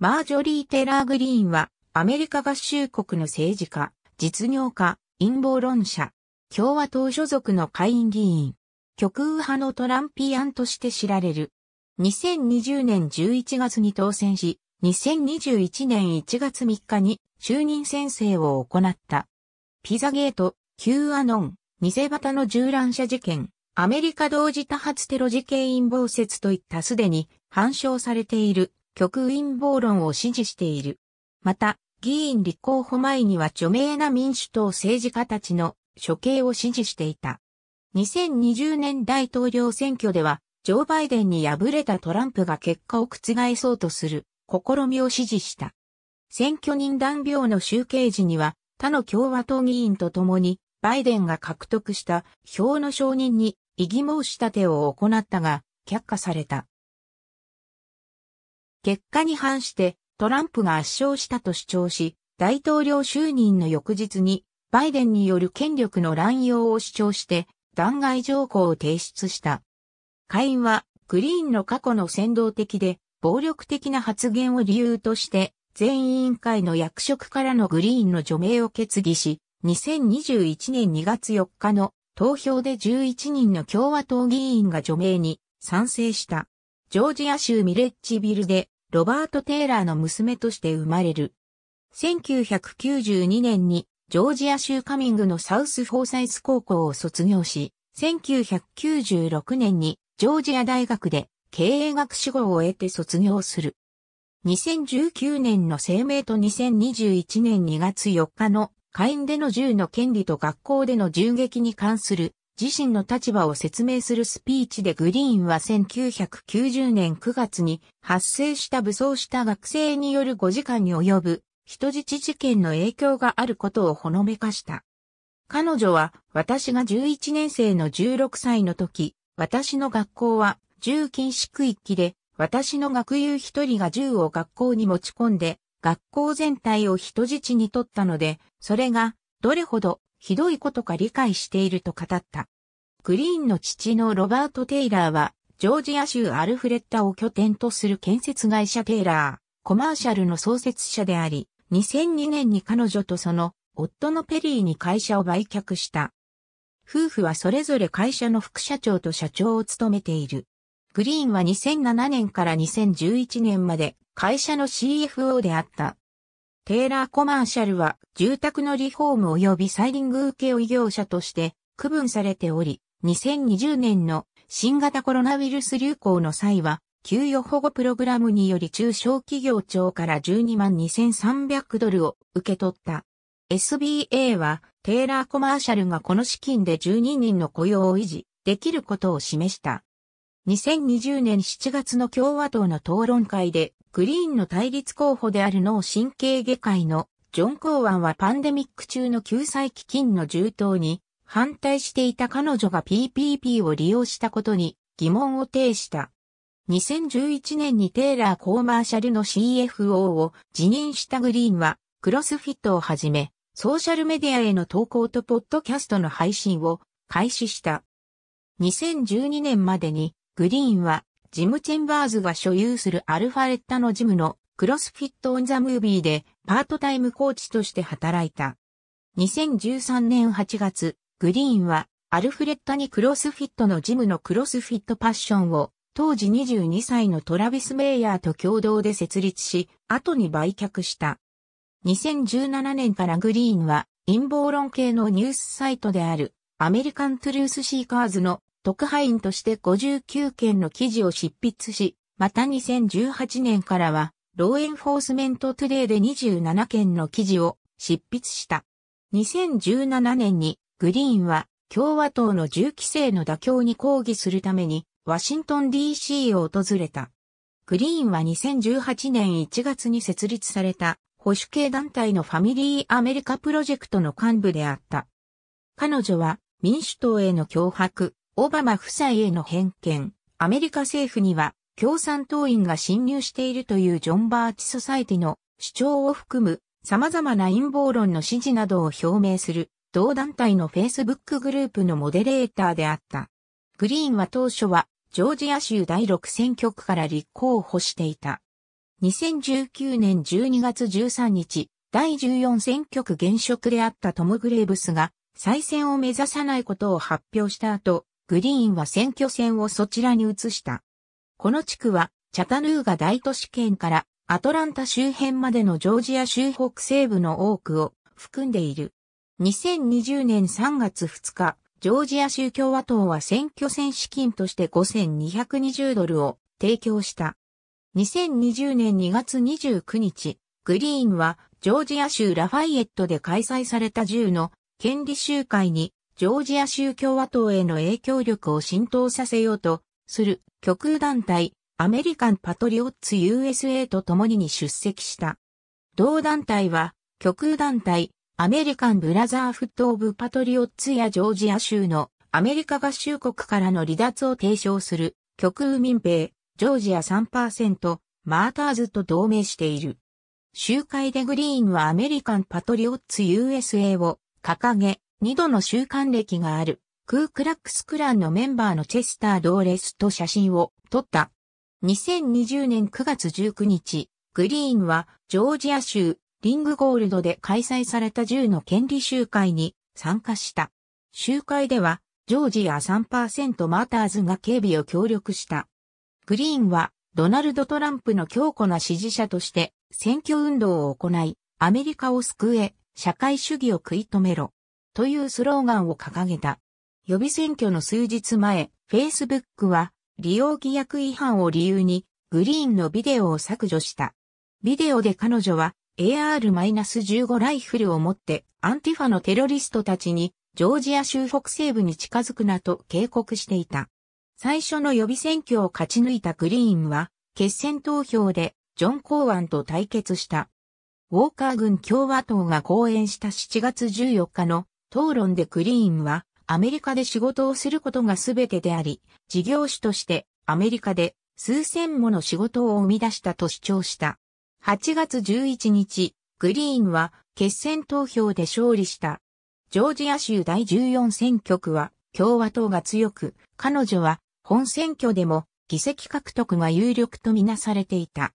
マージョリー・テラー・グリーンは、アメリカ合衆国の政治家、実業家、陰謀論者、共和党所属の下院議員、極右派のトランピアンとして知られる。2020年11月に当選し、2021年1月3日に就任宣誓を行った。ピザゲート、Q アノン、偽旗の銃乱射事件、アメリカ同時多発テロ事件陰謀説といったすでに反証されている極陰謀論を支持している。また、議員立候補前には著名な民主党政治家たちの処刑を支持していた。2020年大統領選挙では、ジョー・バイデンに敗れたトランプが結果を覆そうとする試みを支持した。選挙人断病の集計時には、他の共和党議員と共に、バイデンが獲得した票の承認に異議申し立てを行ったが、却下された。結果に反してトランプが圧勝したと主張し、大統領就任の翌日にバイデンによる権力の乱用を主張して弾劾条項を提出した。下院はグリーンの過去の先導的で暴力的な発言を理由として全委員会の役職からのグリーンの除名を決議し、2021年2月4日の投票で11人の共和党議員が除名に賛成した。ジョージア州ミレッジビルで、ロバート・テイラーの娘として生まれる。1992年に、ジョージア州カミングのサウスフォーサイス高校を卒業し、1996年に、ジョージア大学で、経営学士号を得て卒業する。2019年の声明と2021年2月4日の会員での銃の権利と学校での銃撃に関する自身の立場を説明するスピーチでグリーンは1990年9月に発生した武装した学生による5時間に及ぶ人質事件の影響があることをほのめかした。彼女は私が11年生の16歳の時、私の学校は銃禁止区域で私の学友一人が銃を学校に持ち込んで学校全体を人質に取ったので、それがどれほどひどいことか理解していると語った。グリーンの父のロバート・テイラーは、ジョージア州アルフレッタを拠点とする建設会社テイラー、コマーシャルの創設者であり、2002年に彼女とその夫のペリーに会社を売却した。夫婦はそれぞれ会社の副社長と社長を務めている。グリーンは2007年から2011年まで会社の CFO であった。テイラーコマーシャルは住宅のリフォーム及びサイリング受け負業者として区分されており、2020年の新型コロナウイルス流行の際は、給与保護プログラムにより中小企業庁から12万2300ドルを受け取った。SBA はテイラーコマーシャルがこの資金で12人の雇用を維持できることを示した。2020年7月の共和党の討論会で、グリーンの対立候補である脳神経外科医のジョン・コーワンはパンデミック中の救済基金の充当に反対していた彼女が PPP を利用したことに疑問を呈した。2011年にテイラー・コーマーシャルの CFO を辞任したグリーンはクロスフィットをはじめソーシャルメディアへの投稿とポッドキャストの配信を開始した。2012年までにグリーンは、ジム・チェンバーズが所有するアルファレッタのジムのクロスフィット・オン・ザ・ムービーでパートタイムコーチとして働いた。2013年8月、グリーンはアルフレッタにクロスフィットのジムのクロスフィットパッションを当時22歳のトラビス・メイヤーと共同で設立し、後に売却した。2017年からグリーンは陰謀論系のニュースサイトであるアメリカン・トゥルース・シーカーズの特派員として59件の記事を執筆し、また2018年からは、ローエンフォースメントトゥデイで27件の記事を執筆した。2017年にグリーンは共和党の銃規制の妥協に抗議するためにワシントン DC を訪れた。グリーンは2018年1月に設立された保守系団体のファミリーアメリカプロジェクトの幹部であった。彼女は民主党への脅迫、オバマ夫妻への偏見、アメリカ政府には共産党員が侵入しているというジョン・バーチ・ソサイティの主張を含む様々な陰謀論の支持などを表明する同団体のフェイスブックグループのモデレーターであった。グリーンは当初はジョージア州第6選挙区から立候補していた。2019年12月13日、第14選挙区現職であったトム・グレーブスが再選を目指さないことを発表した後、グリーンは選挙戦をそちらに移した。この地区は、チャタヌーガ大都市圏からアトランタ周辺までのジョージア州北西部の多くを含んでいる。2020年3月2日、ジョージア州共和党は選挙戦資金として5220ドルを提供した。2020年2月29日、グリーンはジョージア州ラファイエットで開催された銃の権利集会にジョージア州共和党への影響力を浸透させようとする極右団体アメリカンパトリオッツ USA と共に出席した。同団体は極右団体アメリカンブラザーフットオブパトリオッツやジョージア州のアメリカ合衆国からの離脱を提唱する極右民兵ジョージア3%マーターズと同盟している。集会でグリーンはアメリカンパトリオッツ USA を掲げ、二度の習慣歴がある、クークラックスクランのメンバーのチェスター・ドーレスと写真を撮った。2020年9月19日、グリーンはジョージア州リングゴールドで開催された銃の権利集会に参加した。集会では、ジョージア3%マーターズが警備を協力した。グリーンは、ドナルド・トランプの強固な支持者として、選挙運動を行い、アメリカを救え、社会主義を食い止めろ。というスローガンを掲げた。予備選挙の数日前、Facebook は利用規約違反を理由にグリーンのビデオを削除した。ビデオで彼女は AR-15 ライフルを持ってアンティファのテロリストたちにジョージア州北西部に近づくなと警告していた。最初の予備選挙を勝ち抜いたグリーンは決選投票でジョン・コーアンと対決した。ウォーカー軍共和党が講演した7月14日の討論でクリーンは、アメリカで仕事をすることが全てであり、事業主としてアメリカで数千もの仕事を生み出したと主張した。8月11日、グリーンは決選投票で勝利した。ジョージア州第14選挙区は共和党が強く、彼女は本選挙でも議席獲得が有力とみなされていた。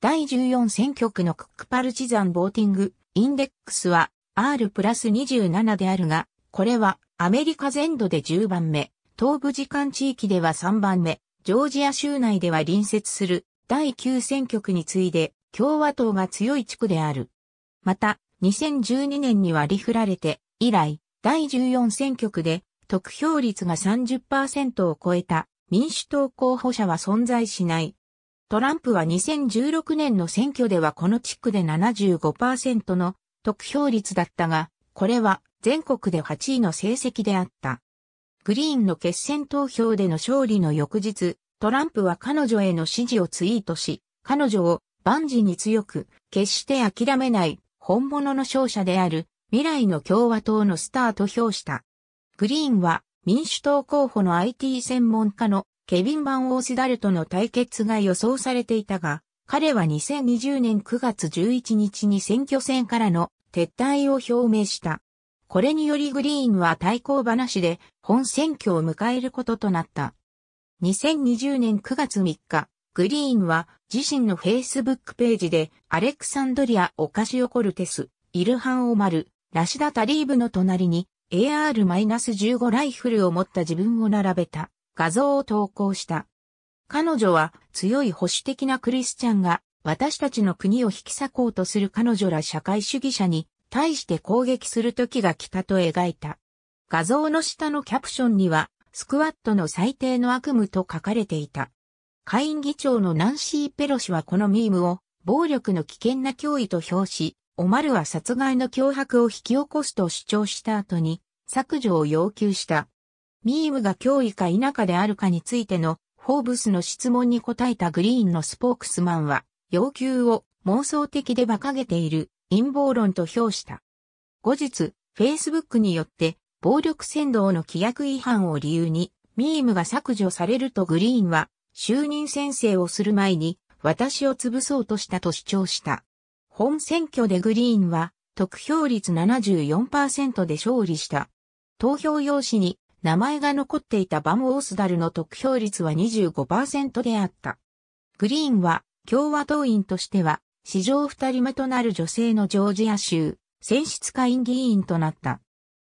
第14選挙区のクックパルチザンボーティングインデックスは R プラス27であるが、これはアメリカ全土で10番目、東部時間地域では3番目、ジョージア州内では隣接する第9選挙区に次いで共和党が強い地区である。また、2012年に割り振られて以来、第14選挙区で得票率が30%を超えた民主党候補者は存在しない。トランプは2016年の選挙ではこの地区で75%の得票率だったが、これは全国で8位の成績であった。グリーンの決選投票での勝利の翌日、トランプは彼女への支持をツイートし、彼女を万事に強く、決して諦めない本物の勝者である未来の共和党のスターと評した。グリーンは民主党候補の IT 専門家のケビン・バン・オースダルとの対決が予想されていたが、彼は2020年9月11日に選挙戦からの撤退を表明した。これによりグリーンは対抗話で本選挙を迎えることとなった。2020年9月3日、グリーンは自身のフェイスブックページでアレクサンドリア・オカシオコルテス、イルハン・オマル、ラシダ・タリーブの隣に AR-15 ライフルを持った自分を並べた画像を投稿した。彼女は強い保守的なクリスチャンが私たちの国を引き裂こうとする彼女ら社会主義者に対して攻撃する時が来たと描いた。画像の下のキャプションには、スクワットの最低の悪夢と書かれていた。下院議長のナンシー・ペロ氏はこのミームを暴力の危険な脅威と評し、オマルは殺害の脅迫を引き起こすと主張した後に削除を要求した。ミームが脅威か否かであるかについてのフォーブスの質問に答えたグリーンのスポークスマンは、要求を妄想的で馬鹿げている陰謀論と評した。後日、Facebook によって暴力扇動の規約違反を理由にミームが削除されるとグリーンは就任宣誓をする前に私を潰そうとしたと主張した。本選挙でグリーンは得票率74%で勝利した。投票用紙に名前が残っていたバム・オースダルの得票率は25%であった。グリーンは共和党員としては、史上二人目となる女性のジョージア州、選出下院議員となった。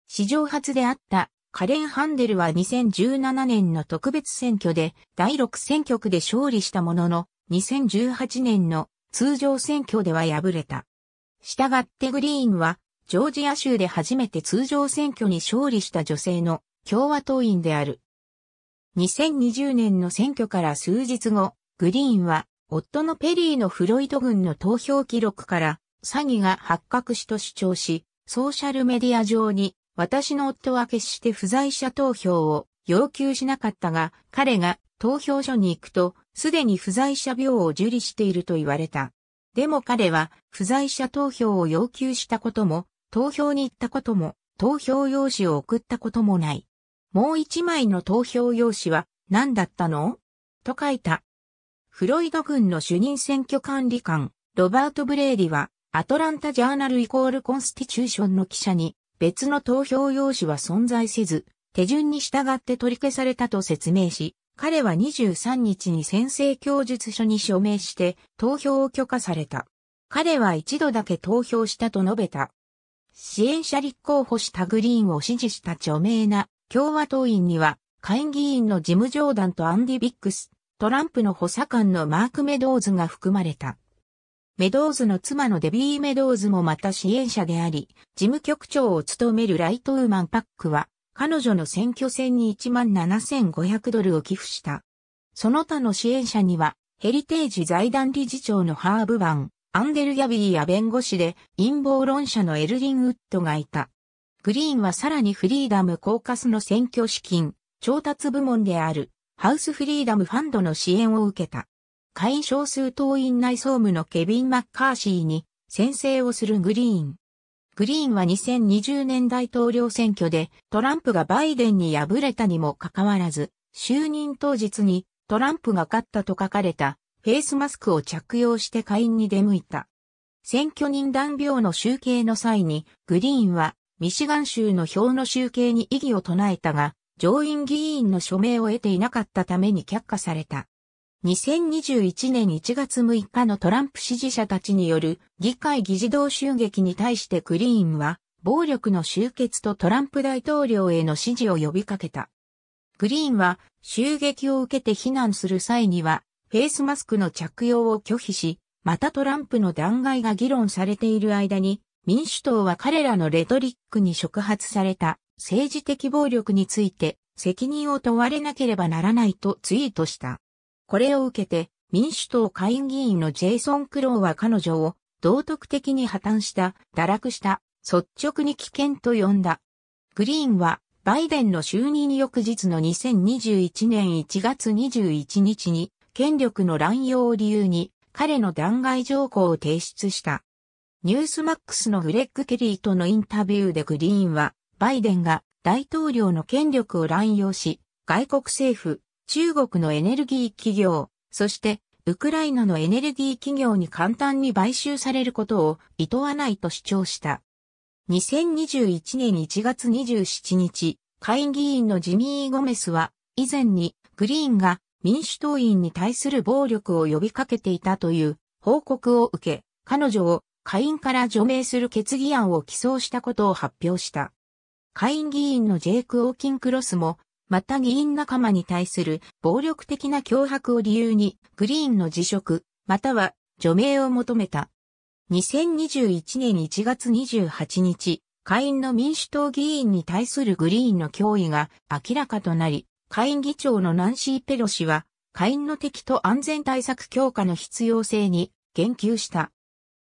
史上初であったカレン・ハンデルは2017年の特別選挙で第6選挙区で勝利したものの、2018年の通常選挙では敗れた。したがってグリーンは、ジョージア州で初めて通常選挙に勝利した女性の共和党員である。2020年の選挙から数日後、グリーンは夫のペリーのフロイト軍の投票記録から詐欺が発覚しと主張し、ソーシャルメディア上に私の夫は決して不在者投票を要求しなかったが、彼が投票所に行くと、すでに不在者病を受理していると言われた。でも彼は不在者投票を要求したことも、投票に行ったことも、投票用紙を送ったこともない。もう一枚の投票用紙は何だったのと書いたフロイド軍の主任選挙管理官、ロバート・ブレーディは、アトランタ・ジャーナルイコール・コンスティチューションの記者に、別の投票用紙は存在せず、手順に従って取り消されたと説明し、彼は23日に宣誓供述書に署名して投票を許可された。彼は一度だけ投票したと述べた。支援者立候補したグリーンを支持した著名な共和党員には、会議員のジム・ジョーダンとアンディ・ビックス、トランプの補佐官のマーク・メドーズが含まれた。メドーズの妻のデビー・メドーズもまた支援者であり、事務局長を務めるライトウーマン・パックは、彼女の選挙戦に17,500ドルを寄付した。その他の支援者には、ヘリテージ財団理事長のハーブ・ワン、アンデル・ギャビーや弁護士で陰謀論者のエルリン・ウッドがいた。グリーンはさらにフリーダム・コーカスの選挙資金、調達部門であるハウスフリーダムファンドの支援を受けた。会員少数党員内総務のケビン・マッカーシーに先制をするグリーン。グリーンは2020年大統領選挙でトランプがバイデンに敗れたにもかかわらず、就任当日にトランプが勝ったと書かれたフェイスマスクを着用して会員に出向いた。選挙人断病の集計の際にグリーンはミシガン州の票の集計に異議を唱えたが、上院議員の署名を得ていなかったために却下された。2021年1月6日のトランプ支持者たちによる議会議事堂襲撃に対してクリーンは暴力の終結とトランプ大統領への支持を呼びかけた。クリーンは襲撃を受けて避難する際にはフェイスマスクの着用を拒否し、またトランプの弾劾が議論されている間に民主党は彼らのレトリックに触発された。政治的暴力について責任を問われなければならないとツイートした。これを受けて民主党下院議員のジェイソン・クローは彼女を道徳的に破綻した、堕落した、率直に危険と呼んだ。グリーンはバイデンの就任翌日の2021年1月21日に権力の乱用を理由に彼の弾劾条項を提出した。ニュースマックスのフレッグ・ケリーとのインタビューでグリーンはバイデンが大統領の権力を乱用し、外国政府、中国のエネルギー企業、そしてウクライナのエネルギー企業に簡単に買収されることを厭わないと主張した。2021年1月27日、会議員のジミー・ゴメスは、以前にグリーンが民主党員に対する暴力を呼びかけていたという報告を受け、彼女を下院から除名する決議案を起草したことを発表した。下院議員のジェイク・オーキンクロスも、また議員仲間に対する暴力的な脅迫を理由に、グリーンの辞職、または除名を求めた。2021年1月28日、下院の民主党議員に対するグリーンの脅威が明らかとなり、下院議長のナンシー・ペロ氏は、下院の敵と安全対策強化の必要性に言及した。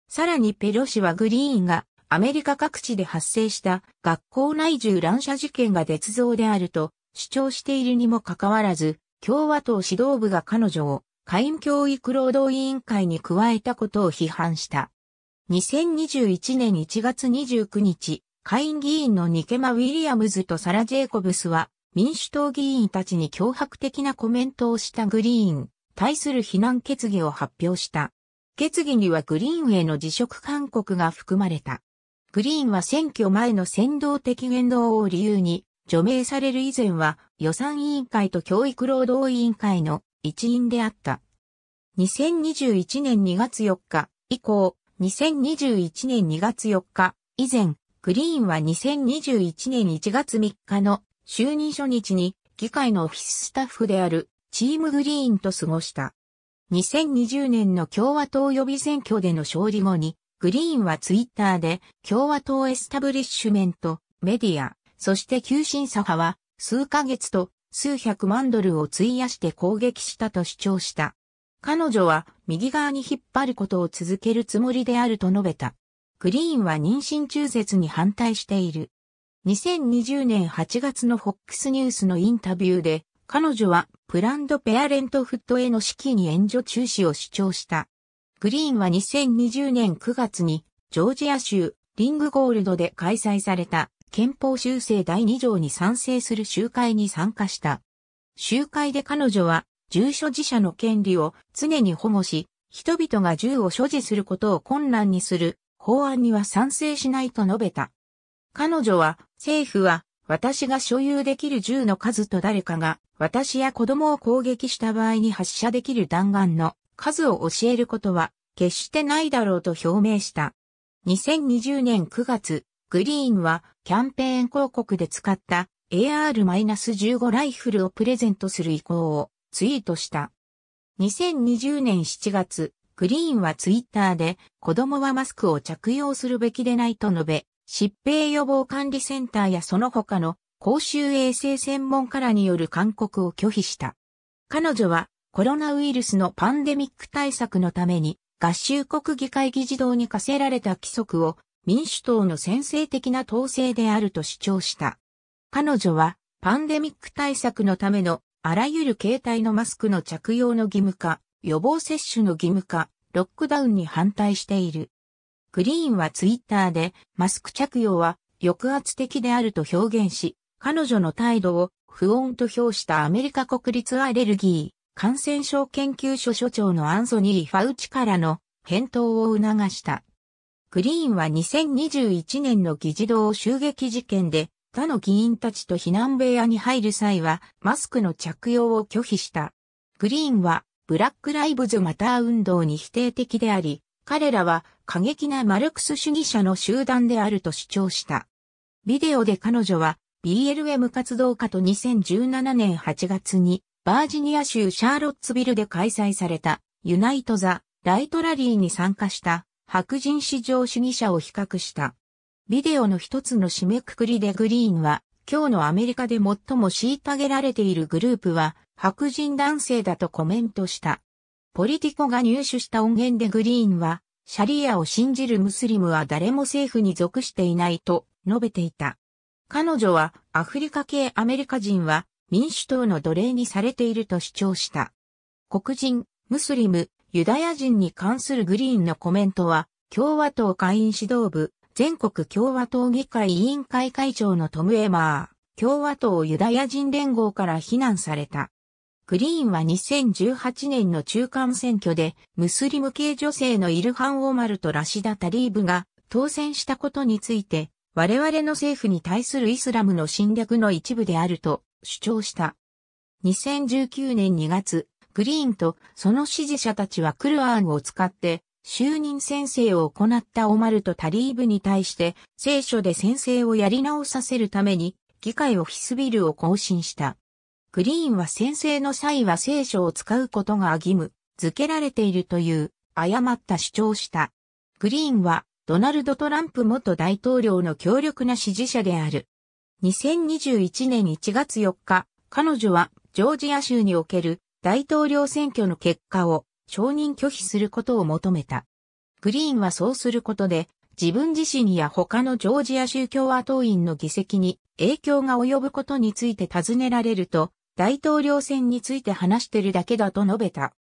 さらにペロ氏はグリーンがアメリカ各地で発生した学校内銃乱射事件が絶造であると主張しているにもかかわらず、共和党指導部が彼女を下院教育労働委員会に加えたことを批判した。2021年1月29日、下院議員のニケマ・ウィリアムズとサラ・ジェイコブスは、民主党議員たちに脅迫的なコメントをしたグリーン、対する非難決議を発表した。決議にはグリーンへの辞職勧告が含まれた。グリーンは選挙前の先導的言動を理由に、除名される以前は予算委員会と教育労働委員会の一員であった。2021年2月4日以降、2021年2月4日以前、グリーンは2021年1月3日の就任初日に議会のオフィススタッフであるチームグリーンと過ごした。2020年の共和党予備選挙での勝利後にグリーンはツイッターで共和党エスタブリッシュメント、メディア、そして急進左派は数ヶ月と数百万ドルを費やして攻撃したと主張した。彼女は右側に引っ張ることを続けるつもりであると述べた。グリーンは妊娠中絶に反対している。2020年8月の FOX ニュースのインタビューで、彼女はプランドペアレントフットへの資金援助中止を主張した。グリーンは2020年9月に、ジョージア州、リングゴールドで開催された、憲法修正第2条に賛成する集会に参加した。集会で彼女は、銃所持者の権利を常に保護し、人々が銃を所持することを困難にする法案には賛成しないと述べた。彼女は、政府は、私が所有できる銃の数と誰かが、私や子供を攻撃した場合に発射できる弾丸の数を教えることは決してないだろうと表明した。2020年9月、グリーンはキャンペーン広告で使った AR-15 ライフルをプレゼントする意向をツイートした。2020年7月、グリーンはツイッターで子供はマスクを着用するべきでないと述べ、疾病予防管理センターやその他の公衆衛生専門家らによる勧告を拒否した。彼女はコロナウイルスのパンデミック対策のために合衆国議会議事堂に課せられた規則を民主党の先制的な統制であると主張した。彼女はパンデミック対策のためのあらゆる形態のマスクの着用の義務化、予防接種の義務化、ロックダウンに反対している。グリーンはツイッターでマスク着用は抑圧的であると表現し、彼女の態度を不穏と評したアメリカ国立アレルギー。感染症研究所所長のアンソニー・ファウチからの返答を促した。グリーンは2021年の議事堂襲撃事件で他の議員たちと避難部屋に入る際はマスクの着用を拒否した。グリーンはブラックライブズマター運動に否定的であり、彼らは過激なマルクス主義者の集団であると主張した。ビデオで彼女は BLM 活動家と2017年8月にバージニア州シャーロッツビルで開催されたユナイト・ザ・ライトラリーに参加した白人至上主義者を比較した。ビデオの一つの締めくくりでグリーンは、今日のアメリカで最も虐げられているグループは白人男性だとコメントした。ポリティコが入手した音源でグリーンは、シャリアを信じるムスリムは誰も政府に属していないと述べていた。彼女はアフリカ系アメリカ人は民主党の奴隷にされていると主張した。黒人、ムスリム、ユダヤ人に関するグリーンのコメントは、共和党会員指導部、全国共和党議会委員会会長のトム・エマー、共和党ユダヤ人連合から非難された。グリーンは2018年の中間選挙で、ムスリム系女性のイルハン・オマルとラシダ・タリーブが当選したことについて、我々の政府に対するイスラムの侵略の一部であると主張した。2019年2月、グリーンとその支持者たちはクルアーンを使って就任宣誓を行ったオマルとタリーブに対して聖書で宣誓をやり直させるために議会オフィスビルを更新した。グリーンは宣誓の際は聖書を使うことが義務付けられているという誤った主張した。グリーンはドナルド・トランプ元大統領の強力な支持者である。2021年1月4日、彼女はジョージア州における大統領選挙の結果を承認拒否することを求めた。グリーンはそうすることで、自分自身や他のジョージア州共和党員の議席に影響が及ぶことについて尋ねられると、大統領選について話してるだけだと述べた。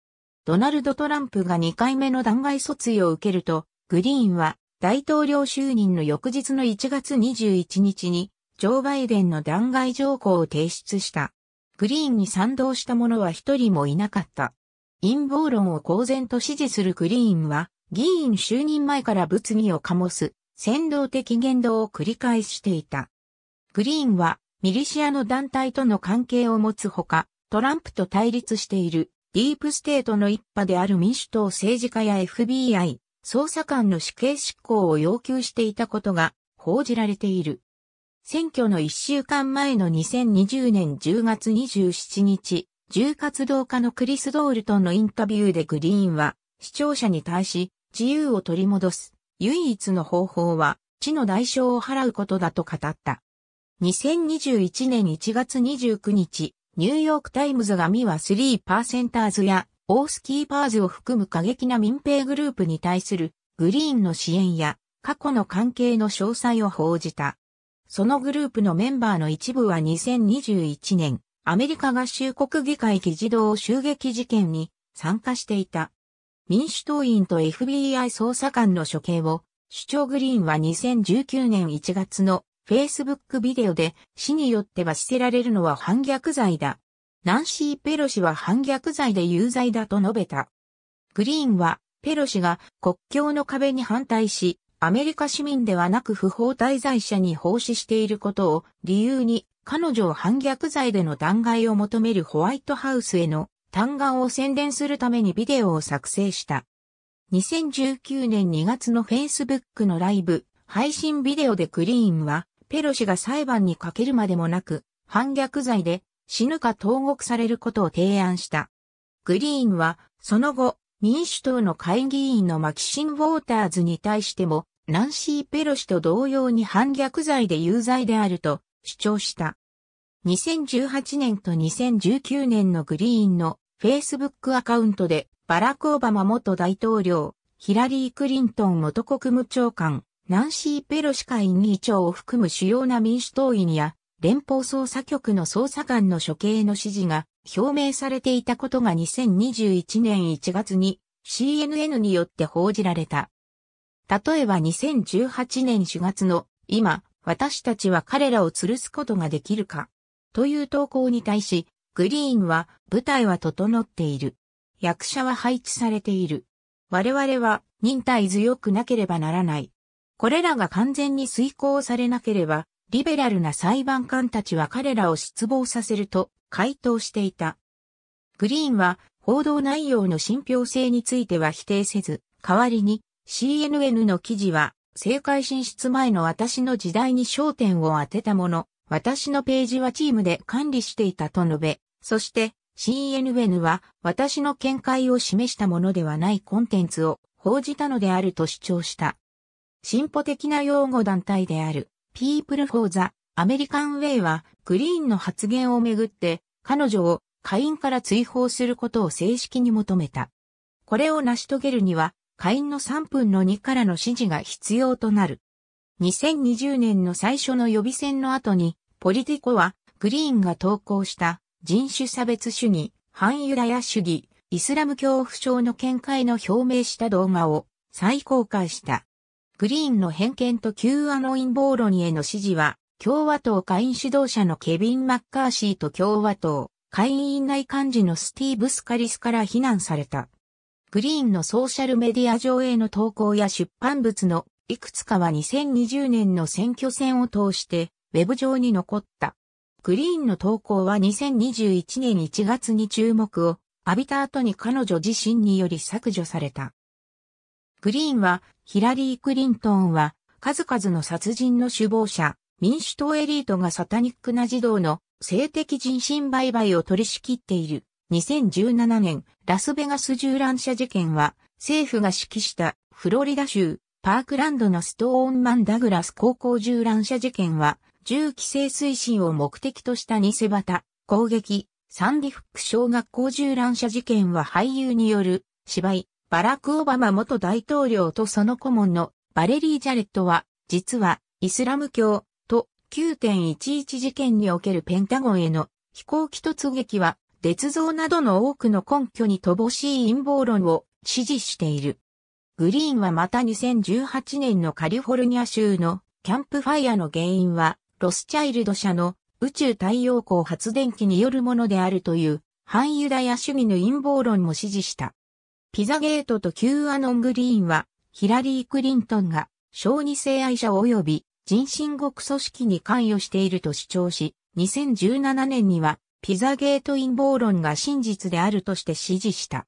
ドナルド・トランプが2回目の弾劾訴追を受けると、グリーンは大統領就任の翌日の1月21日にジョー・バイデンの弾劾条項を提出した。グリーンに賛同した者は一人もいなかった。陰謀論を公然と支持するグリーンは、議員就任前から物議を醸す、先導的言動を繰り返していた。グリーンは、ミリシアの団体との関係を持つほか、トランプと対立している、ディープステートの一派である民主党政治家や FBI、捜査官の死刑執行を要求していたことが報じられている。選挙の1週間前の2020年10月27日、重活動家のクリス・ドールトンのインタビューでグリーンは、視聴者に対し、自由を取り戻す、唯一の方法は、地の代償を払うことだと語った。2021年1月29日、ニューヨークタイムズがミワスリーパーセンターズやオースキーパーズを含む過激な民兵グループに対するグリーンの支援や過去の関係の詳細を報じた。そのグループのメンバーの一部は2021年、アメリカ合衆国議会議事堂襲撃事件に参加していた。民主党員と FBI 捜査官の処刑を、主張グリーンは2019年1月の Facebook ビデオで死によっては捨せられるのは反逆罪だ。ナンシー・ペロシは反逆罪で有罪だと述べた。グリーンは、ペロシが国境の壁に反対し、アメリカ市民ではなく不法滞在者に奉仕していることを理由に彼女を反逆罪での弾劾を求めるホワイトハウスへの弾丸を宣伝するためにビデオを作成した。2019年2月の Facebook のライブ配信ビデオでクリーンはペロシが裁判にかけるまでもなく反逆罪で死ぬか投獄されることを提案した。グリーンはその後民主党の会議員のマキシン・ウォーターズに対しても、ナンシー・ペロシと同様に反逆罪で有罪であると主張した。2018年と2019年のグリーンの Facebook アカウントでバラク・オバマ元大統領、ヒラリー・クリントン元国務長官、ナンシー・ペロシ会議長を含む主要な民主党員や連邦捜査局の捜査官の処刑の指示が表明されていたことが2021年1月に CNN によって報じられた。例えば2018年4月の今、私たちは彼らを吊るすことができるかという投稿に対し、グリーンは舞台は整っている。役者は配置されている。我々は忍耐強くなければならない。これらが完全に遂行されなければ、リベラルな裁判官たちは彼らを失望させると回答していた。グリーンは報道内容の信憑性については否定せず、代わりに CNN の記事は政界進出前の私の時代に焦点を当てたもの、私のページはチームで管理していたと述べ、そして CNN は私の見解を示したものではないコンテンツを報じたのであると主張した。進歩的な擁護団体である People for the American Way は、グリーンの発言をめぐって、彼女を下院から追放することを正式に求めた。これを成し遂げるには、下院の3分の2からの指示が必要となる。2020年の最初の予備選の後に、ポリティコは、グリーンが投稿した人種差別主義、反ユダヤ主義、イスラム教怖症の見解の表明した動画を再公開した。グリーンの偏見と旧アノイン暴ニへの支持は、共和党会員指導者のケビン・マッカーシーと共和党会員内幹事のスティーブ・スカリスから非難された。グリーンのソーシャルメディア上への投稿や出版物のいくつかは2020年の選挙戦を通してウェブ上に残った。グリーンの投稿は2021年1月に注目を浴びた後に彼女自身により削除された。グリーンは、ヒラリー・クリントンは、数々の殺人の首謀者、民主党エリートがサタニックな児童の性的人身売買を取り仕切っている。2017年、ラスベガス銃乱射事件は、政府が指揮したフロリダ州パークランドのストーンマン・ダグラス高校銃乱射事件は、銃規制推進を目的とした偽旗、攻撃、サンディフック小学校銃乱射事件は俳優による芝居、バラク・オバマ元大統領とその顧問のバレリー・ジャレットは、実はイスラム教と9.11事件におけるペンタゴンへの飛行機突撃は、捏造などの多くの根拠に乏しい陰謀論を支持している。グリーンはまた2018年のカリフォルニア州のキャンプファイアの原因は、ロスチャイルド社の宇宙太陽光発電機によるものであるという、反ユダヤ主義の陰謀論も支持した。ピザゲートと Q アノングリーンは、ヒラリー・クリントンが、小児性愛者及び人身獄組織に関与していると主張し、2017年には、ピザゲート陰謀論が真実であるとして支持した。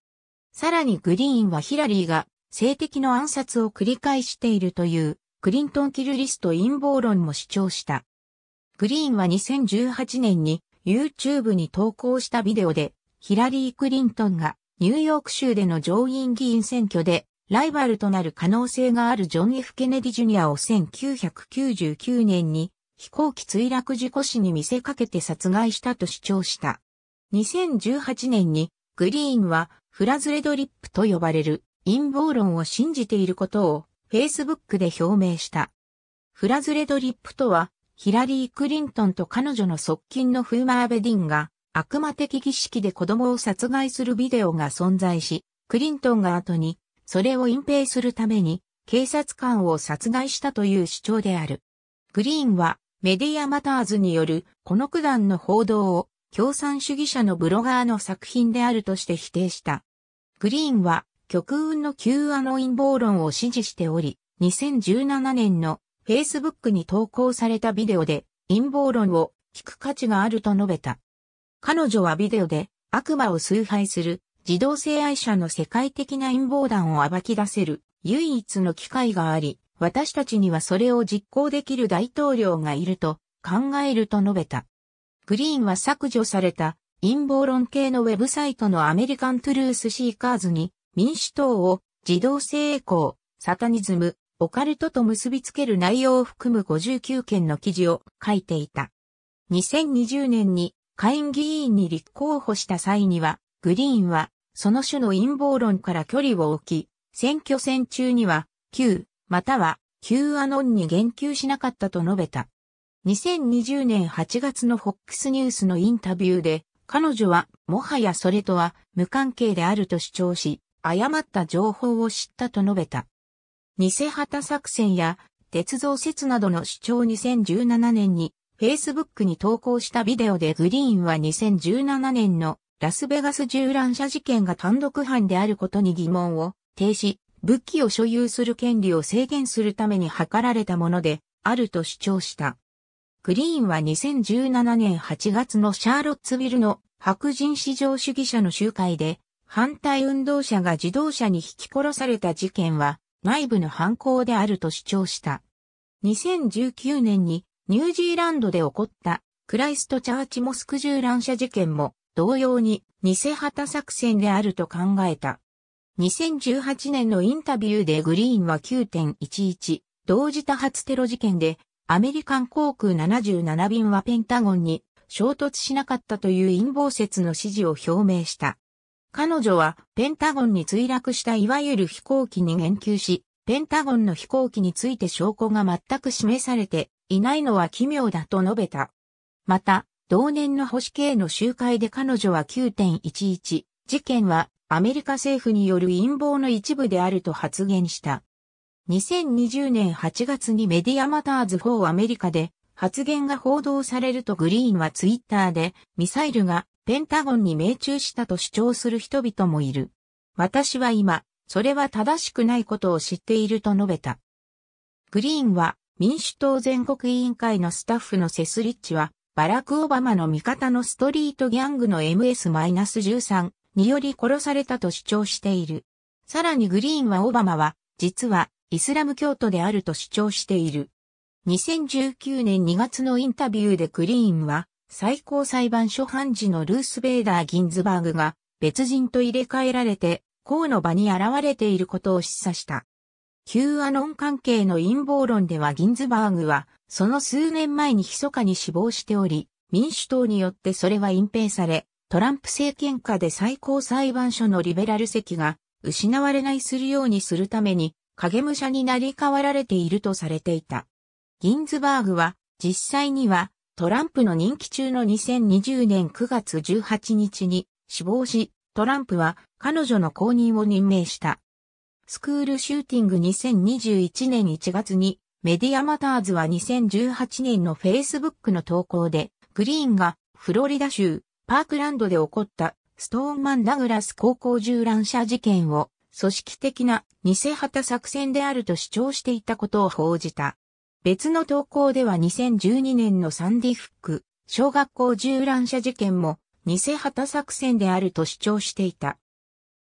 さらにグリーンはヒラリーが、性的の暗殺を繰り返しているという、クリントン・キルリスト陰謀論も主張した。グリーンは2018年に、YouTube に投稿したビデオで、ヒラリー・クリントンが、ニューヨーク州での上院議員選挙でライバルとなる可能性があるジョン・ F・ ケネディ・ジュニアを1999年に飛行機墜落事故死に見せかけて殺害したと主張した。2018年にグリーンはフラズレドリップと呼ばれる陰謀論を信じていることを Facebook で表明した。フラズレドリップとはヒラリー・クリントンと彼女の側近のフーマー・ベディンが悪魔的儀式で子供を殺害するビデオが存在し、クリントンが後に、それを隠蔽するために、警察官を殺害したという主張である。グリーンは、メディアマターズによる、この九段の報道を、共産主義者のブロガーの作品であるとして否定した。グリーンは、極運の Q アノ陰謀論を支持しており、2017年の Facebook に投稿されたビデオで陰謀論を聞く価値があると述べた。彼女はビデオで悪魔を崇拝する自動性愛者の世界的な陰謀団を暴き出せる唯一の機会があり、私たちにはそれを実行できる大統領がいると考えると述べた。グリーンは削除された陰謀論系のウェブサイトのアメリカントゥルースシーカーズに民主党を自動性栄光、サタニズム、オカルトと結びつける内容を含む59件の記事を書いていた。2020年に下院議員に立候補した際には、グリーンは、その種の陰謀論から距離を置き、選挙戦中には、Q、または Q アノンに言及しなかったと述べた。2020年8月の FOX ニュースのインタビューで、彼女は、もはやそれとは無関係であると主張し、誤った情報を知ったと述べた。偽旗作戦や、鉄道説などの主張2017年に Facebook に投稿したビデオでグリーンは2017年のラスベガス銃乱射事件が単独犯であることに疑問を停止、武器を所有する権利を制限するために図られたものであると主張した。グリーンは2017年8月のシャーロッツビルの白人至上主義者の集会で反対運動者が自動車に引き殺された事件は内部の犯行であると主張した。2019年にニュージーランドで起こったクライストチャーチモスク銃乱射事件も同様に偽旗作戦であると考えた。2018年のインタビューでグリーンは9.11同時多発テロ事件でアメリカン航空77便はペンタゴンに衝突しなかったという陰謀説の指示を表明した。彼女はペンタゴンに墜落したいわゆる飛行機に言及し、ペンタゴンの飛行機について証拠が全く示されていないのは奇妙だと述べた。また、同年の保守系の集会で彼女は9.11事件はアメリカ政府による陰謀の一部であると発言した。2020年8月にメディアマターズ4アメリカで発言が報道されるとグリーンはツイッターでミサイルがペンタゴンに命中したと主張する人々もいる。私は今、それは正しくないことを知っていると述べた。グリーンは民主党全国委員会のスタッフのセスリッチは、バラク・オバマの味方のストリートギャングの MS-13 により殺されたと主張している。さらにグリーンはオバマは、実はイスラム教徒であると主張している。2019年2月のインタビューでグリーンは、最高裁判所判事のルース・ベーダー・ギンズバーグが別人と入れ替えられて、公の場に現れていることを示唆した。Q アノン関係の陰謀論ではギンズバーグは、その数年前に密かに死亡しており、民主党によってそれは隠蔽され、トランプ政権下で最高裁判所のリベラル席が失われないするようにするために影武者になり変わられているとされていた。ギンズバーグは実際にはトランプの任期中の2020年9月18日に死亡し、トランプは彼女の後任を任命した。スクールシューティング2021年1月に、メディアマターズは2018年の Facebook の投稿で、グリーンがフロリダ州パークランドで起こったストーンマン・ダグラス高校銃乱射事件を組織的な偽旗作戦であると主張していたことを報じた。別の投稿では2012年のサンディフック小学校銃乱射事件も偽旗作戦であると主張していた。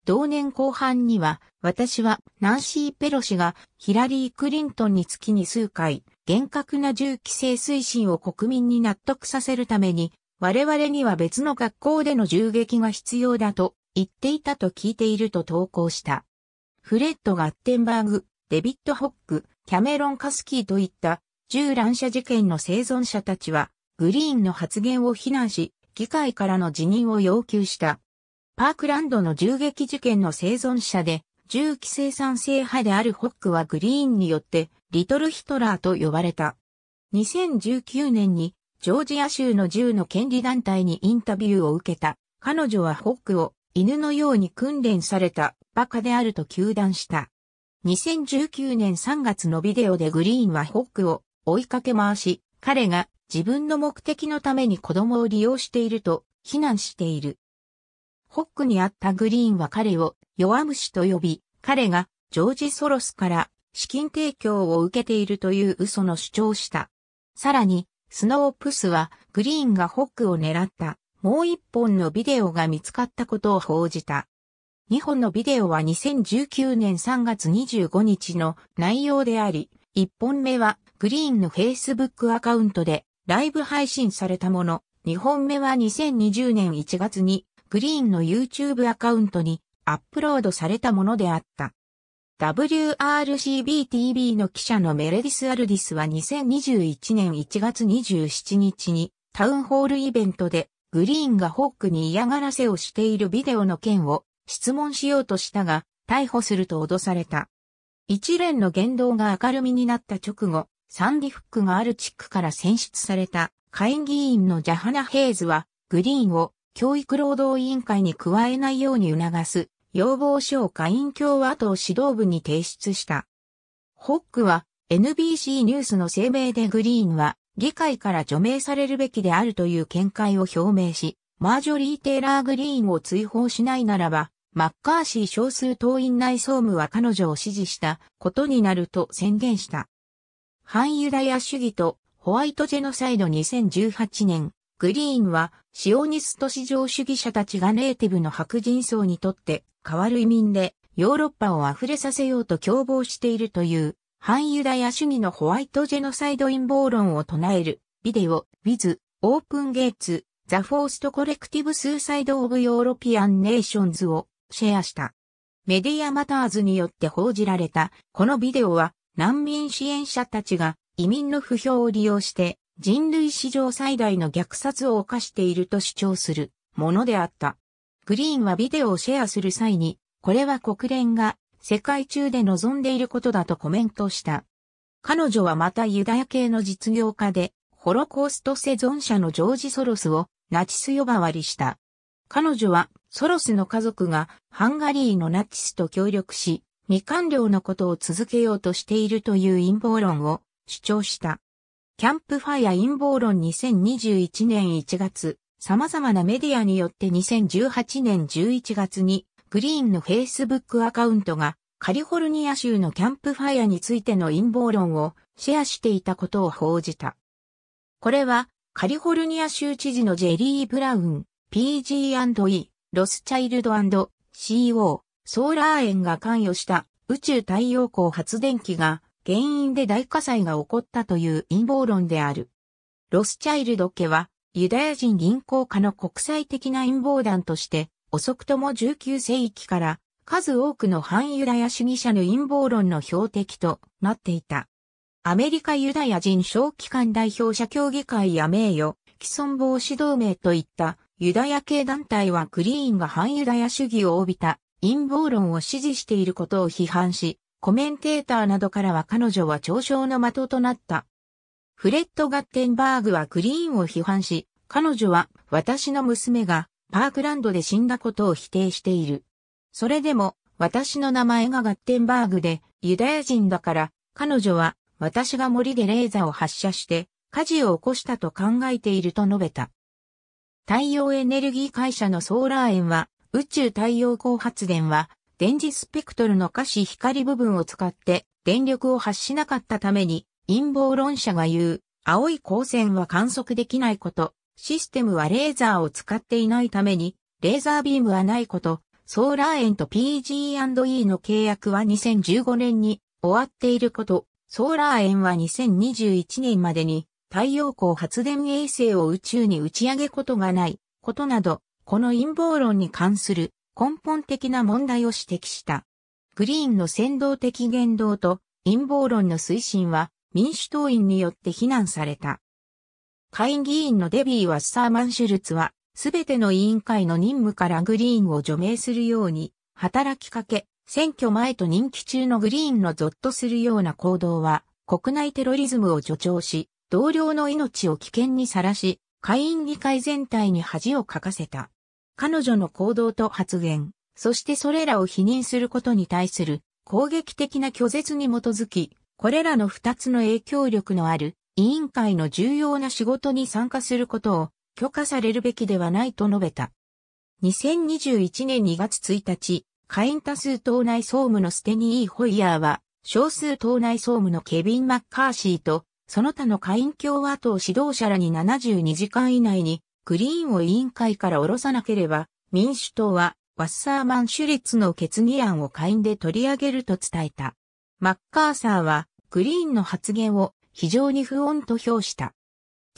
同年後半には、私はナンシー・ペロシがヒラリー・クリントンに月に数回、厳格な銃規制推進を国民に納得させるために、我々には別の学校での銃撃が必要だと言っていたと聞いていると投稿した。フレッド・ガッテンバーグ、デビッド・ホック、キャメロン・カスキーといった銃乱射事件の生存者たちは、グリーンの発言を非難し、議会からの辞任を要求した。パークランドの銃撃事件の生存者で、銃規生産制派であるホックはグリーンによって、リトルヒトラーと呼ばれた。2019年に、ジョージア州の銃の権利団体にインタビューを受けた。彼女はホックを犬のように訓練された馬鹿であると求断した。2019年3月のビデオでグリーンはホックを追いかけ回し、彼が自分の目的のために子供を利用していると非難している。ホックにあったグリーンは彼を弱虫と呼び、彼がジョージ・ソロスから資金提供を受けているという嘘の主張した。さらに、スノープスはグリーンがホックを狙ったもう一本のビデオが見つかったことを報じた。2本のビデオは2019年3月25日の内容であり、1本目はグリーンの Facebook アカウントでライブ配信されたもの、2本目は2020年1月にグリーンの YouTube アカウントにアップロードされたものであった。WRCBTV の記者のメレディス・アルディスは2021年1月27日にタウンホールイベントでグリーンがホックに嫌がらせをしているビデオの件を質問しようとしたが逮捕すると脅された。一連の言動が明るみになった直後、サンディフックがある地区から選出された下院議員のジャハナ・ヘイズはグリーンを教育労働委員会に加えないように促す要望書を下院共和党指導部に提出した。ホックは NBC ニュースの声明でグリーンは議会から除名されるべきであるという見解を表明し、マージョリー・テイラー・グリーンを追放しないならば、マッカーシー少数党員内総務は彼女を支持したことになると宣言した。反ユダヤ主義とホワイトジェノサイド2018年、グリーンはシオニスト市場主義者たちがネイティブの白人層にとって変わる移民でヨーロッパを溢れさせようと共謀しているという反ユダヤ主義のホワイトジェノサイド陰謀論を唱えるビデオ、ウィズ、オープンゲーツ、ザ・フォースト・コレクティブ・スーサイド・オブ・ヨーロピアン・ネーションズをシェアした。メディア・マターズによって報じられたこのビデオは難民支援者たちが移民の不評を利用して人類史上最大の虐殺を犯していると主張するものであった。グリーンはビデオをシェアする際に、これは国連が世界中で望んでいることだとコメントした。彼女はまたユダヤ系の実業家で、ホロコースト生存者のジョージ・ソロスをナチス呼ばわりした。彼女はソロスの家族がハンガリーのナチスと協力し、未完了のことを続けようとしているという陰謀論を主張した。キャンプファイア陰謀論2021年1月、様々なメディアによって2018年11月に、グリーンのフェイスブックアカウントが、カリフォルニア州のキャンプファイアについての陰謀論をシェアしていたことを報じた。これは、カリフォルニア州知事のジェリー・ブラウン、PG&E、ロスチャイルド &CO、ソーラー園が関与した宇宙太陽光発電機が原因で大火災が起こったという陰謀論である。ロスチャイルド家は、ユダヤ人銀行家の国際的な陰謀団として、遅くとも19世紀から数多くの反ユダヤ主義者の陰謀論の標的となっていた。アメリカユダヤ人小機関代表者協議会や名誉、既存防止同盟といったユダヤ系団体はクリーンが反ユダヤ主義を帯びた陰謀論を支持していることを批判し、コメンテーターなどからは彼女は嘲笑の的となった。フレッド・ガッテンバーグはクリーンを批判し、彼女は私の娘がパークランドで死んだことを否定している。それでも私の名前がガッテンバーグでユダヤ人だから彼女は私が森でレーザーを発射して火事を起こしたと考えていると述べた。太陽エネルギー会社のソーラー園は宇宙太陽光発電は電磁スペクトルの可視光部分を使って電力を発しなかったために陰謀論者が言う青い光線は観測できないこと、システムはレーザーを使っていないためにレーザービームはないこと、ソーラー園と PG&E の契約は2015年に終わっていること、ソーラー園は2021年までに太陽光発電衛星を宇宙に打ち上げことがないことなど、この陰謀論に関する根本的な問題を指摘した。グリーンの先導的言動と陰謀論の推進は民主党員によって非難された。下院議員のデビー・ワッサーマン・シュルツは、すべての委員会の任務からグリーンを除名するように、働きかけ、選挙前と任期中のグリーンのゾッとするような行動は、国内テロリズムを助長し、同僚の命を危険にさらし、下院議会全体に恥をかかせた。彼女の行動と発言、そしてそれらを否認することに対する攻撃的な拒絶に基づき、これらの二つの影響力のある委員会の重要な仕事に参加することを許可されるべきではないと述べた。2021年2月1日、会員多数党内総務のステニー・ホイヤーは、少数党内総務のケビン・マッカーシーと、その他の会員共和党指導者らに72時間以内にグリーンを委員会から下ろさなければ、民主党はワッサーマン主立の決議案を下院で取り上げると伝えた。マッカーサーはグリーンの発言を非常に不穏と評した。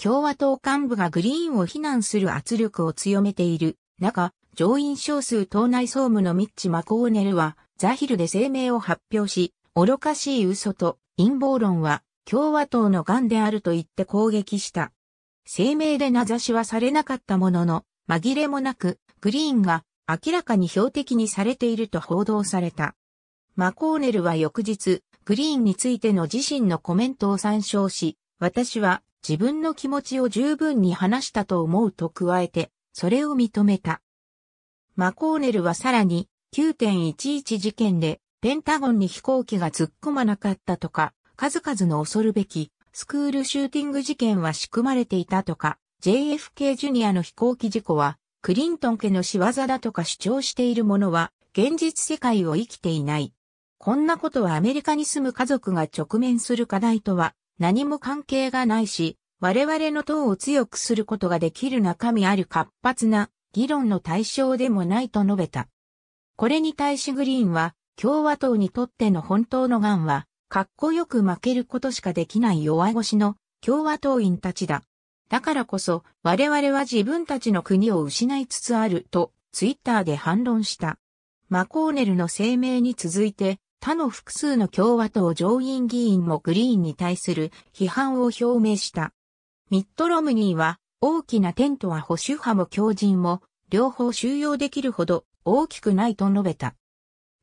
共和党幹部がグリーンを非難する圧力を強めている中、上院少数党内総務のミッチ・マコーネルはザヒルで声明を発表し、愚かしい嘘と陰謀論は共和党の癌であると言って攻撃した。声明で名指しはされなかったものの、紛れもなく、グリーンが明らかに標的にされていると報道された。マコーネルは翌日、グリーンについての自身のコメントを参照し、私は自分の気持ちを十分に話したと思うと加えて、それを認めた。マコーネルはさらに、9.11事件で、ペンタゴンに飛行機が突っ込まなかったとか、数々の恐るべきスクールシューティング事件は仕組まれていたとか、JFK ジュニアの飛行機事故は、クリントン家の仕業だとか主張している者は、現実世界を生きていない。こんなことはアメリカに住む家族が直面する課題とは何も関係がないし、我々の党を強くすることができる中身ある活発な議論の対象でもないと述べた。これに対しグリーンは、共和党にとっての本当の癌は、かっこよく負けることしかできない弱腰の共和党員たちだ。だからこそ、我々は自分たちの国を失いつつあると、ツイッターで反論した。マコーネルの声明に続いて、他の複数の共和党上院議員もグリーンに対する批判を表明した。ミッドロムニーは、大きなテントは保守派も強人も、両方収容できるほど大きくないと述べた。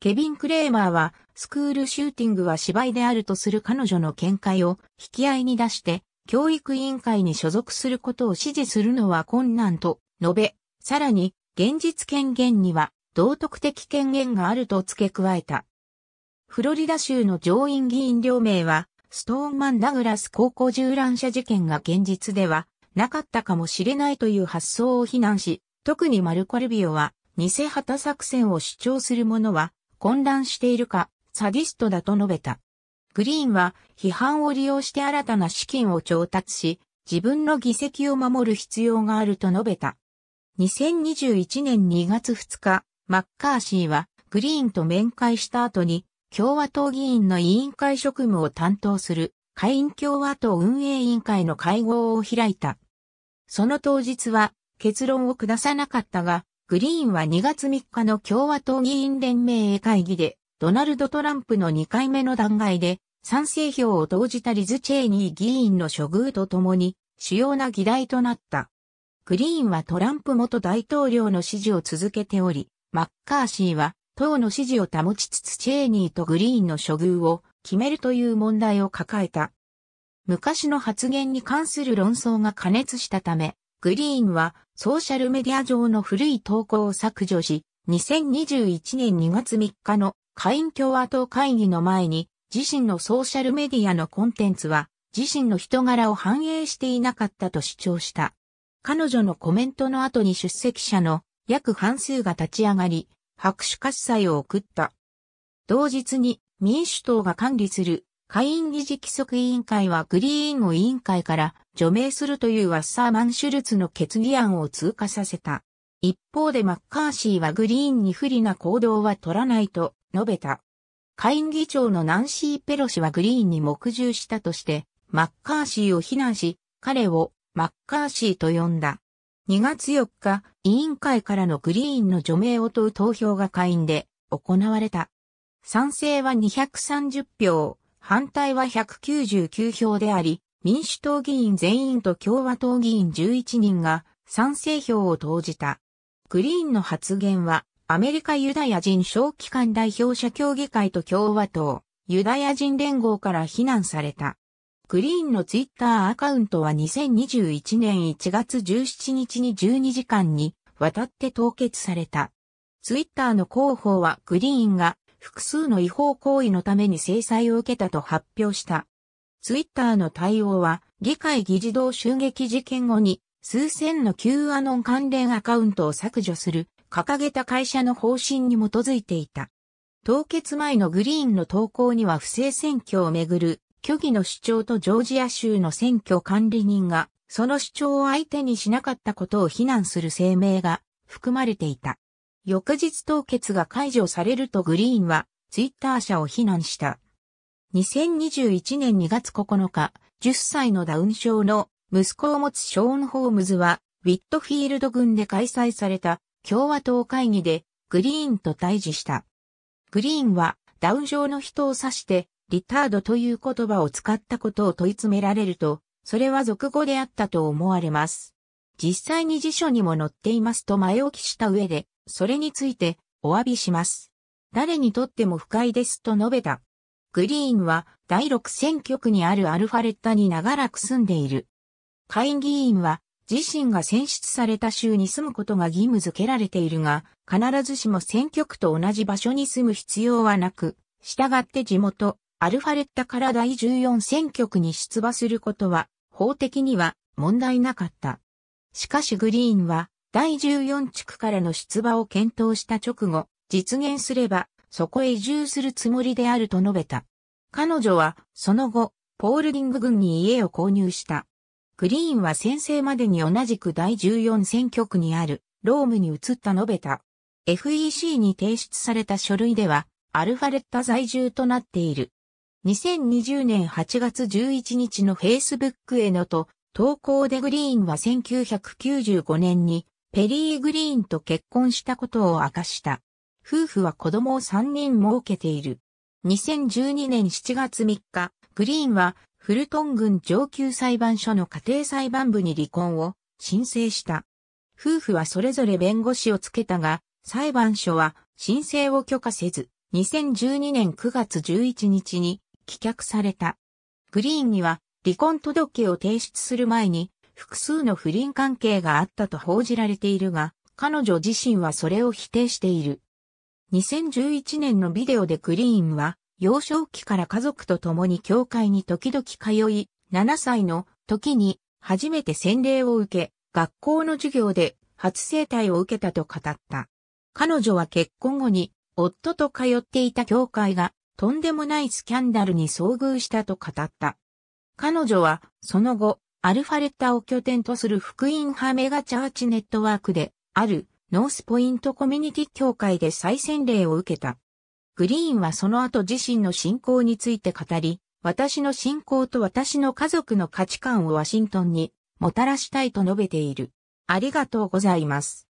ケビン・クレーマーは、スクールシューティングは芝居であるとする彼女の見解を引き合いに出して、教育委員会に所属することを支持するのは困難と述べ、さらに、現実権限には、道徳的権限があると付け加えた。フロリダ州の上院議員両名は、ストーンマン・ダグラス高校銃乱射事件が現実では、なかったかもしれないという発想を非難し、特にマルコルビオは、偽旗作戦を主張する者は、混乱しているか、サディストだと述べた。グリーンは批判を利用して新たな資金を調達し、自分の議席を守る必要があると述べた。2021年2月2日、マッカーシーはグリーンと面会した後に共和党議員の委員会職務を担当する下院共和党運営委員会の会合を開いた。その当日は結論を下さなかったが、グリーンは2月3日の共和党議員連盟会議で、ドナルド・トランプの2回目の弾劾で、賛成票を投じたリズ・チェーニー議員の処遇とともに、主要な議題となった。グリーンはトランプ元大統領の支持を続けており、マッカーシーは党の支持を保ちつつチェーニーとグリーンの処遇を決めるという問題を抱えた。昔の発言に関する論争が過熱したため、グリーンはソーシャルメディア上の古い投稿を削除し、2021年2月3日の会員共和党会議の前に、自身のソーシャルメディアのコンテンツは、自身の人柄を反映していなかったと主張した。彼女のコメントの後に出席者の約半数が立ち上がり、拍手喝采を送った。同日に民主党が管理する下院議事規則委員会はグリーンを委員会から除名するというワッサーマン・シュルツの決議案を通過させた。一方でマッカーシーはグリーンに不利な行動は取らないと述べた。下院議長のナンシー・ペロシはグリーンに目従したとして、マッカーシーを非難し、彼をマッカーシーと呼んだ。2月4日、委員会からのグリーンの除名を問う投票が下院で行われた。賛成は230票、反対は199票であり、民主党議員全員と共和党議員11人が賛成票を投じた。グリーンの発言は、アメリカユダヤ人小機関代表者協議会と共和党、ユダヤ人連合から非難された。グリーンのツイッターアカウントは2021年1月17日に12時間にわたって凍結された。ツイッターの広報はグリーンが複数の違法行為のために制裁を受けたと発表した。ツイッターの対応は、議会議事堂襲撃事件後に、数千の Q アノン関連アカウントを削除する、掲げた会社の方針に基づいていた。凍結前のグリーンの投稿には不正選挙をめぐる、虚偽の主張とジョージア州の選挙管理人が、その主張を相手にしなかったことを非難する声明が含まれていた。翌日凍結が解除されるとグリーンはツイッター社を非難した。2021年2月9日、10歳のダウン症の息子を持つショーン・ホームズは、ウィットフィールド軍で開催された共和党会議でグリーンと対峙した。グリーンはダウン症の人を指してリタードという言葉を使ったことを問い詰められると、それは俗語であったと思われます。実際に辞書にも載っていますと前置きした上で、それについてお詫びします。誰にとっても不快ですと述べた。グリーンは第6選挙区にあるアルファレッタに長らく住んでいる。会議員は自身が選出された州に住むことが義務付けられているが、必ずしも選挙区と同じ場所に住む必要はなく、従って地元、アルファレッタから第14選挙区に出馬することは、法的には問題なかった。しかしグリーンは第14地区からの出馬を検討した直後、実現すればそこへ移住するつもりであると述べた。彼女はその後、ポールディング軍に家を購入した。グリーンは先生までに同じく第14選挙区にあるロームに移った述べた。FEC に提出された書類では、アルファレッタ在住となっている。2020年8月11日の Facebook へのと投稿でグリーンは1995年にペリー・グリーンと結婚したことを明かした。夫婦は子供を3人設けている。2012年7月3日、グリーンはフルトン郡上級裁判所の家庭裁判部に離婚を申請した。夫婦はそれぞれ弁護士をつけたが、裁判所は申請を許可せず、2012年9月11日に棄却された。グリーンには離婚届を提出する前に複数の不倫関係があったと報じられているが、彼女自身はそれを否定している。2011年のビデオでクリーンは、幼少期から家族と共に教会に時々通い、7歳の時に初めて洗礼を受け、学校の授業で初生体を受けたと語った。彼女は結婚後に夫と通っていた教会がとんでもないスキャンダルに遭遇したと語った。彼女は、その後、アルファレッタを拠点とする福音派メガチャーチネットワークで、ある、ノースポイントコミュニティ協会で再洗礼を受けた。グリーンはその後自身の信仰について語り、私の信仰と私の家族の価値観をワシントンにもたらしたいと述べている。ありがとうございます。